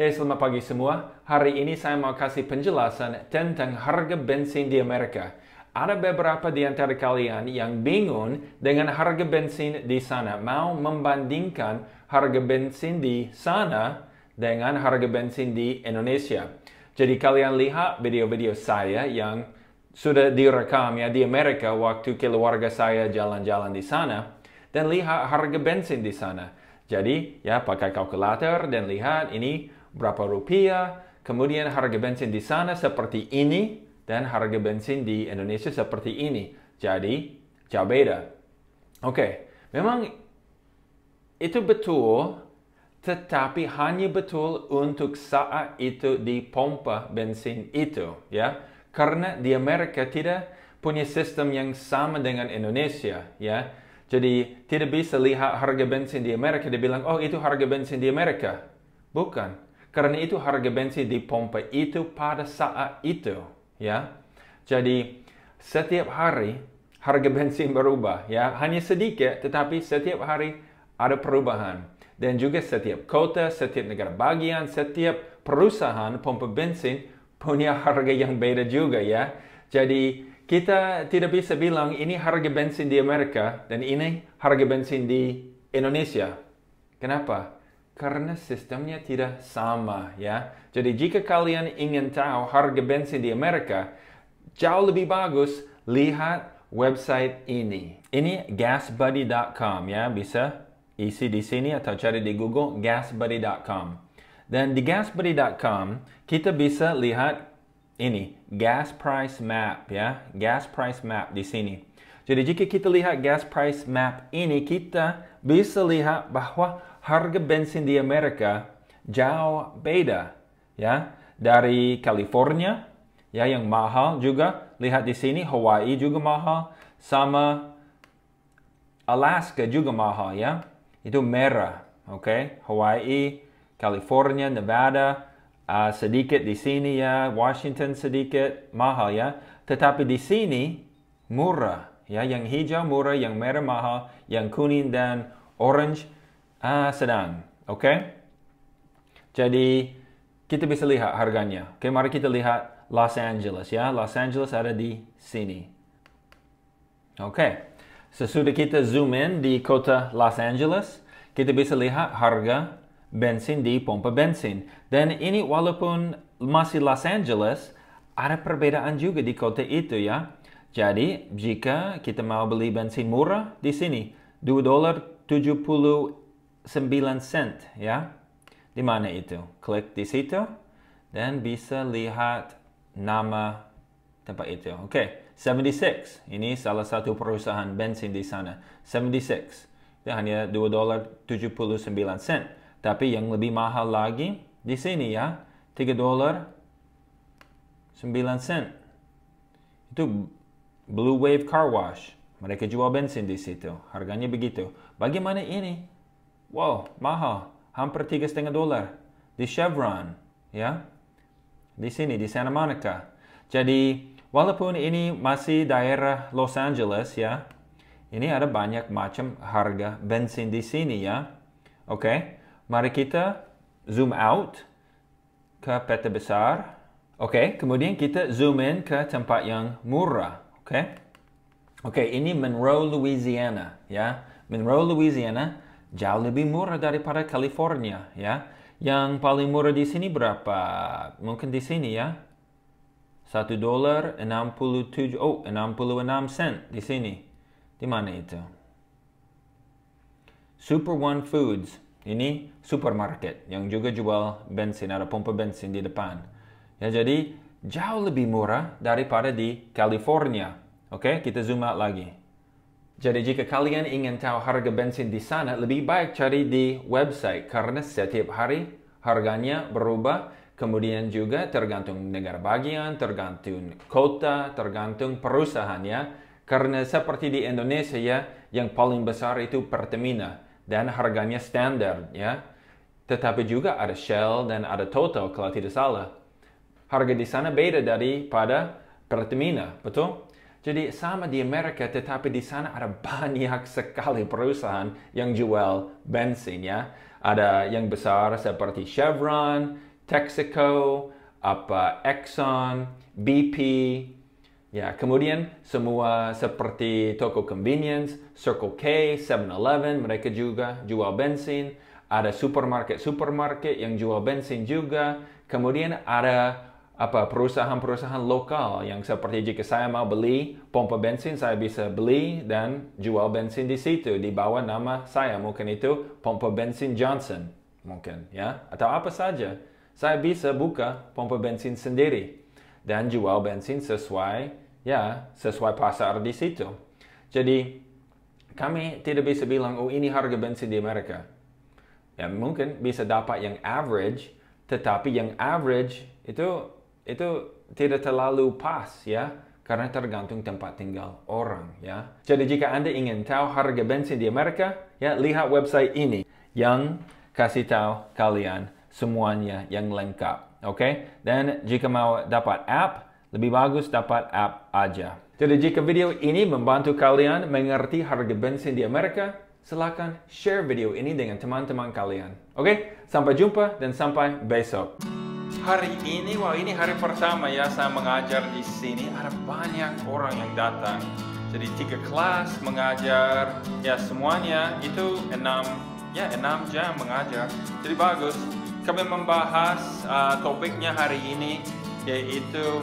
Hey, selamat pagi semua. Hari ini saya mau kasih penjelasan tentang harga bensin di Amerika. Ada beberapa di antara kalian yang bingung dengan harga bensin di sana, mau membandingkan harga bensin di sana dengan harga bensin di Indonesia. Jadi kalian lihat video-video saya yang sudah direkam ya di Amerika waktu keluarga saya jalan-jalan di sana dan lihat harga bensin di sana. Jadi ya pakai kalkulator dan lihat ini berapa rupiah, kemudian harga bensin di sana seperti ini, dan harga bensin di Indonesia seperti ini. Jadi, jauh beda. Oke, okay. memang itu betul, tetapi hanya betul untuk saat itu di pompa bensin itu, ya. Karena di Amerika tidak punya sistem yang sama dengan Indonesia, ya. Jadi tidak bisa lihat harga bensin di Amerika dibilang, oh itu harga bensin di Amerika. Bukan. Karena itu harga bensin di pompa itu pada saat itu, ya. Jadi setiap hari harga bensin berubah, ya. Hanya sedikit, tetapi setiap hari ada perubahan. Dan juga setiap kota, setiap negara bagian, setiap perusahaan pompa bensin punya harga yang beda juga, ya. Jadi kita tidak bisa bilang ini harga bensin di Amerika dan ini harga bensin di Indonesia. Kenapa? karena sistemnya tidak sama ya. Jadi jika kalian ingin tahu harga bensin di Amerika, jauh lebih bagus lihat website ini. Ini gasbuddy.com ya, bisa isi di sini atau cari di Google gasbuddy.com. Dan di gasbuddy.com kita bisa lihat ini gas price map ya, gas price map di sini. Jadi jika kita lihat gas price map ini kita bisa lihat bahwa harga bensin di Amerika jauh beda ya dari California ya yang mahal juga lihat di sini Hawaii juga mahal sama Alaska juga mahal ya itu merah oke okay? Hawaii California Nevada uh, sedikit di sini ya Washington sedikit mahal ya tetapi di sini murah Ya, yang hijau murah, yang merah mahal, yang kuning dan orange uh, sedang. Oke? Okay? Jadi kita bisa lihat harganya. Oke, okay, mari kita lihat Los Angeles ya. Los Angeles ada di sini. Oke. Okay. Sesudah kita zoom in di kota Los Angeles, kita bisa lihat harga bensin di pompa bensin. Dan ini walaupun masih Los Angeles, ada perbedaan juga di kota itu ya. Jadi, jika kita mau beli bensin murah di sini, 2 dolar 79 sen ya. Di mana itu? Klik di situ dan bisa lihat nama tempat itu. Oke, okay. 76. Ini salah satu perusahaan bensin di sana. 76. Itu hanya 2 dolar 79 sen. Tapi yang lebih mahal lagi di sini ya, 3 dolar 9 sen. Itu Blue Wave Car Wash. Mereka jual bensin di situ. Harganya begitu. Bagaimana ini? Wow, mahal. Hampir tiga setengah dolar. Di Chevron, ya. Di sini, di Santa Monica. Jadi, walaupun ini masih daerah Los Angeles, ya. Ini ada banyak macam harga bensin di sini, ya. Oke, okay. mari kita zoom out ke peta besar. Oke, okay. kemudian kita zoom in ke tempat yang murah. Oke. Okay? Oke, okay, ini Monroe, Louisiana, ya. Monroe, Louisiana jauh lebih murah daripada California, ya. Yang paling murah di sini berapa? Mungkin di sini ya. Satu dolar tujuh. oh enam puluh enam sen di sini. Di mana itu? Super One Foods. Ini supermarket yang juga jual bensin, ada pompa bensin di depan. Ya jadi jauh lebih murah daripada di California. Oke, okay, kita zoom out lagi. Jadi jika kalian ingin tahu harga bensin di sana, lebih baik cari di website karena setiap hari harganya berubah. Kemudian juga tergantung negara bagian, tergantung kota, tergantung perusahaannya. Karena seperti di Indonesia ya, yang paling besar itu Pertamina dan harganya standar ya. Tetapi juga ada Shell dan ada Total kalau tidak salah. Harga di sana beda daripada Pertamina, betul? Jadi sama di Amerika, tetapi di sana ada banyak sekali perusahaan yang jual bensin ya. Ada yang besar seperti Chevron, Texaco, apa Exxon, BP. Ya, kemudian semua seperti toko convenience, Circle K, 7-Eleven, mereka juga jual bensin. Ada supermarket-supermarket yang jual bensin juga. Kemudian ada apa perusahaan-perusahaan lokal yang seperti jika saya mau beli pompa bensin saya bisa beli dan jual bensin di situ di bawah nama saya mungkin itu pompa bensin Johnson mungkin ya atau apa saja saya bisa buka pompa bensin sendiri dan jual bensin sesuai ya sesuai pasar di situ jadi kami tidak bisa bilang oh ini harga bensin di Amerika ya mungkin bisa dapat yang average tetapi yang average itu itu tidak terlalu pas ya karena tergantung tempat tinggal orang ya. Jadi jika Anda ingin tahu harga bensin di Amerika, ya lihat website ini yang kasih tahu kalian semuanya yang lengkap. Oke? Okay? Dan jika mau dapat app, lebih bagus dapat app aja. Jadi jika video ini membantu kalian mengerti harga bensin di Amerika, silakan share video ini dengan teman-teman kalian. Oke? Okay? Sampai jumpa dan sampai besok hari ini, wah ini hari pertama ya saya mengajar di sini. Ada banyak orang yang datang. Jadi tiga kelas mengajar, ya semuanya itu enam, ya enam jam mengajar. Jadi bagus. Kami membahas uh, topiknya hari ini yaitu